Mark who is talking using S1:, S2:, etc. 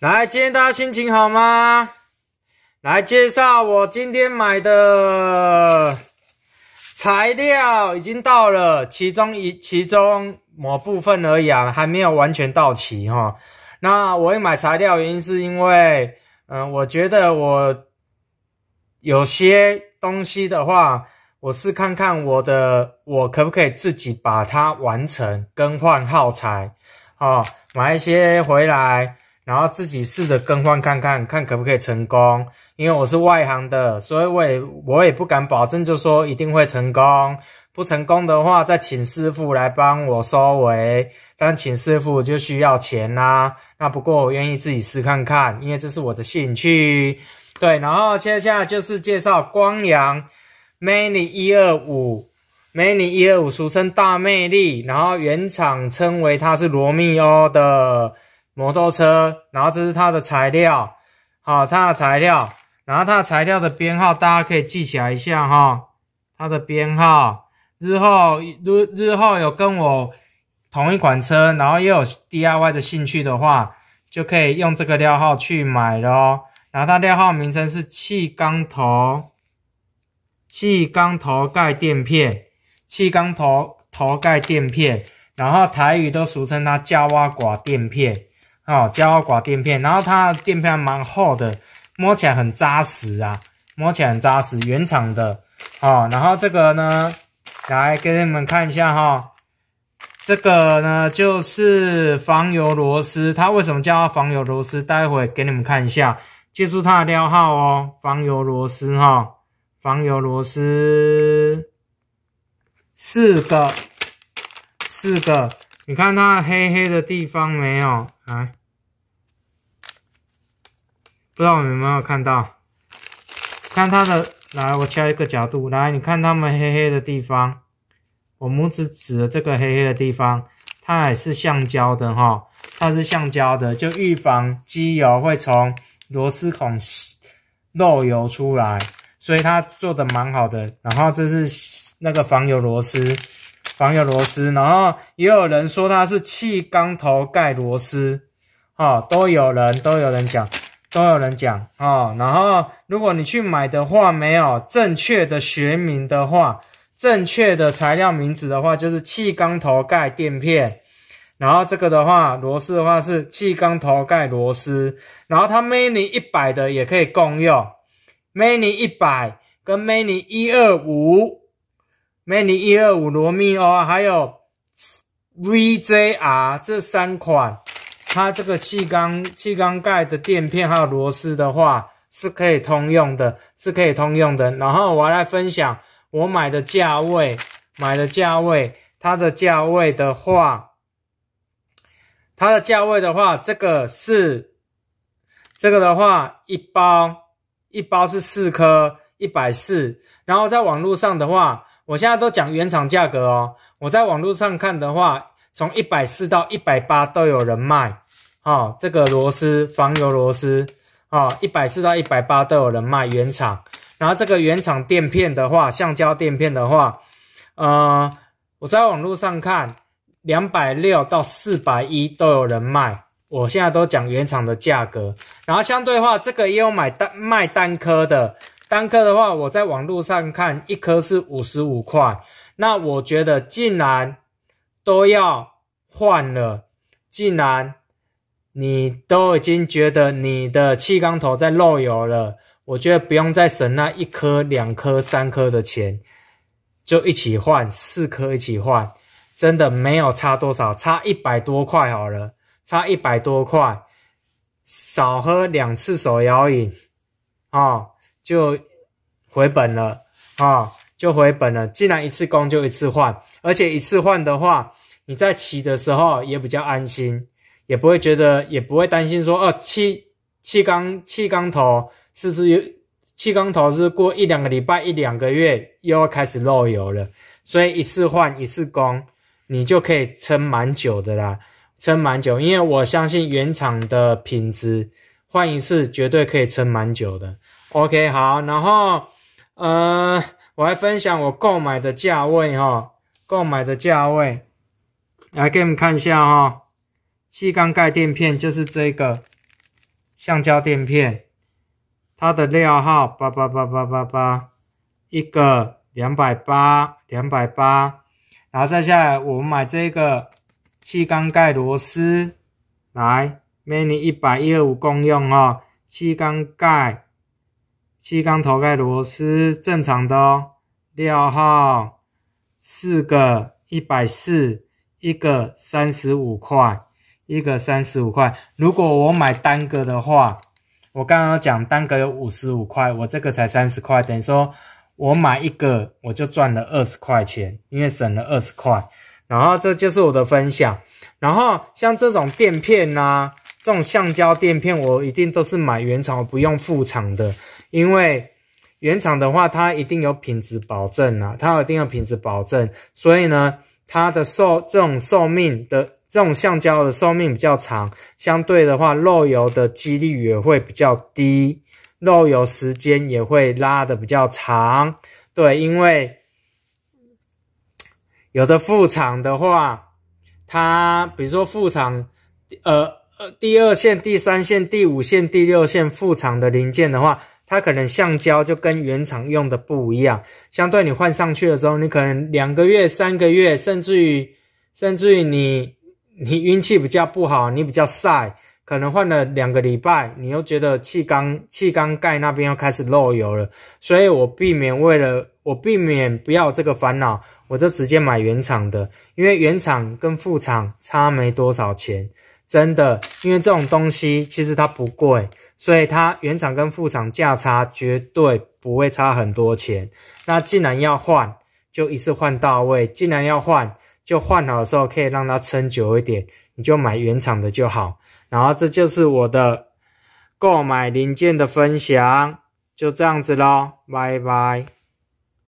S1: 来，今天大家心情好吗？来介绍我今天买的材料，已经到了，其中一其中某部分而已啊，还没有完全到齐哈。那我买材料原因是因为，嗯，我觉得我有些东西的话，我是看看我的，我可不可以自己把它完成，更换耗材，哦，买一些回来。然后自己试着更换看看，看可不可以成功。因为我是外行的，所以我也我也不敢保证，就说一定会成功。不成功的话，再请师傅来帮我收尾。但然，请师傅就需要钱啦。那不过我愿意自己试看看，因为这是我的兴趣。对，然后接下来就是介绍光阳，mini 一二五，mini 一二五俗称大魅力，然后原厂称为它是罗密欧的。摩托车，然后这是它的材料，好，它的材料，然后它的材料的编号，大家可以记起来一下哈。它的编号，日后如日后有跟我同一款车，然后又有 DIY 的兴趣的话，就可以用这个料号去买喽。然后它料号名称是气缸头气缸头盖垫片，气缸头头盖垫片，然后台语都俗称它加瓦寡垫片。哦，胶刮垫片，然后它垫片蛮厚的，摸起来很扎实啊，摸起来很扎实，原厂的哦。然后这个呢，来给你们看一下哈，这个呢就是防油螺丝，它为什么叫它防油螺丝？待会给你们看一下，记住它的料号哦，防油螺丝哈，防油螺丝四个，四个，你看它黑黑的地方没有？来。不知道有没有看到？看它的，来，我敲一个角度，来，你看它们黑黑的地方，我拇指指的这个黑黑的地方，它也是橡胶的哈，它是橡胶的，就预防机油会从螺丝孔漏油出来，所以它做的蛮好的。然后这是那个防油螺丝，防油螺丝，然后也有人说它是气缸头盖螺丝，哈，都有人都有人讲。都有人讲哦，然后如果你去买的话，没有正确的学名的话，正确的材料名字的话，就是气缸头盖垫片，然后这个的话螺丝的话是气缸头盖螺丝，然后它 mini 一百的也可以共用，mini 一百跟 mini 一二五，mini 一二五罗密欧还有 VJR 这三款。它这个气缸气缸盖的垫片还有螺丝的话是可以通用的，是可以通用的。然后我来分享我买的价位，买的价位，它的价位的话，它的价位的话，这个是这个的话，一包一包是四颗，一百四。然后在网络上的话，我现在都讲原厂价格哦。我在网络上看的话，从一百四到一百八都有人卖。哦，这个螺丝防油螺丝，哦，一百四到一百八都有人卖原厂。然后这个原厂垫片的话，橡胶垫片的话，呃，我在网络上看，两百六到四百一都有人卖。我现在都讲原厂的价格。然后相对话，这个也有买单卖单颗的，单颗的话，我在网络上看，一颗是五十五块。那我觉得竟然都要换了，竟然。你都已经觉得你的气缸头在漏油了，我觉得不用再省那一颗、两颗、三颗的钱，就一起换四颗一起换，真的没有差多少，差一百多块好了，差一百多块，少喝两次手摇饮啊，就回本了啊，就回本了。既然一次工就一次换，而且一次换的话，你在骑的时候也比较安心。也不会觉得，也不会担心说，哦，气气缸气缸头是不是有气缸头是过一两个礼拜、一两个月又要开始漏油了？所以一次换一次工，你就可以撑蛮久的啦，撑蛮久。因为我相信原厂的品质，换一次绝对可以撑蛮久的。OK，好，然后，呃，我还分享我购买的价位哈，购买的价位，来给你们看一下哈。气缸盖垫片就是这个橡胶垫片，它的料号八八八八八八，一个两百八两百八。然后再下来，我们买这个气缸盖螺丝来，mini 一百一十五公用哦，气缸盖、气缸头盖螺丝正常的哦，料号四个一百四，一个三十五块。一个三十五块，如果我买单个的话，我刚刚讲单个有五十五块，我这个才三十块，等于说我买一个我就赚了二十块钱，因为省了二十块。然后这就是我的分享。然后像这种垫片啊，这种橡胶垫片，我一定都是买原厂，不用副厂的，因为原厂的话，它一定有品质保证啊，它一定有品质保证，所以呢，它的寿这种寿命的。这种橡胶的寿命比较长，相对的话漏油的几率也会比较低，漏油时间也会拉的比较长。对，因为有的副厂的话，它比如说副厂，呃呃，第二线、第三线、第五线、第六线副厂的零件的话，它可能橡胶就跟原厂用的不一样，相对你换上去的时候，你可能两个月、三个月，甚至于甚至于你。你运气比较不好，你比较晒，可能换了两个礼拜，你又觉得气缸气缸盖那边又开始漏油了，所以我避免为了我避免不要这个烦恼，我就直接买原厂的，因为原厂跟副厂差没多少钱，真的，因为这种东西其实它不贵，所以它原厂跟副厂价差绝对不会差很多钱。那既然要换，就一次换到位。既然要换。就换好的时候可以让它撑久一点，你就买原厂的就好。然后这就是我的购买零件的分享，就这样子喽，拜拜。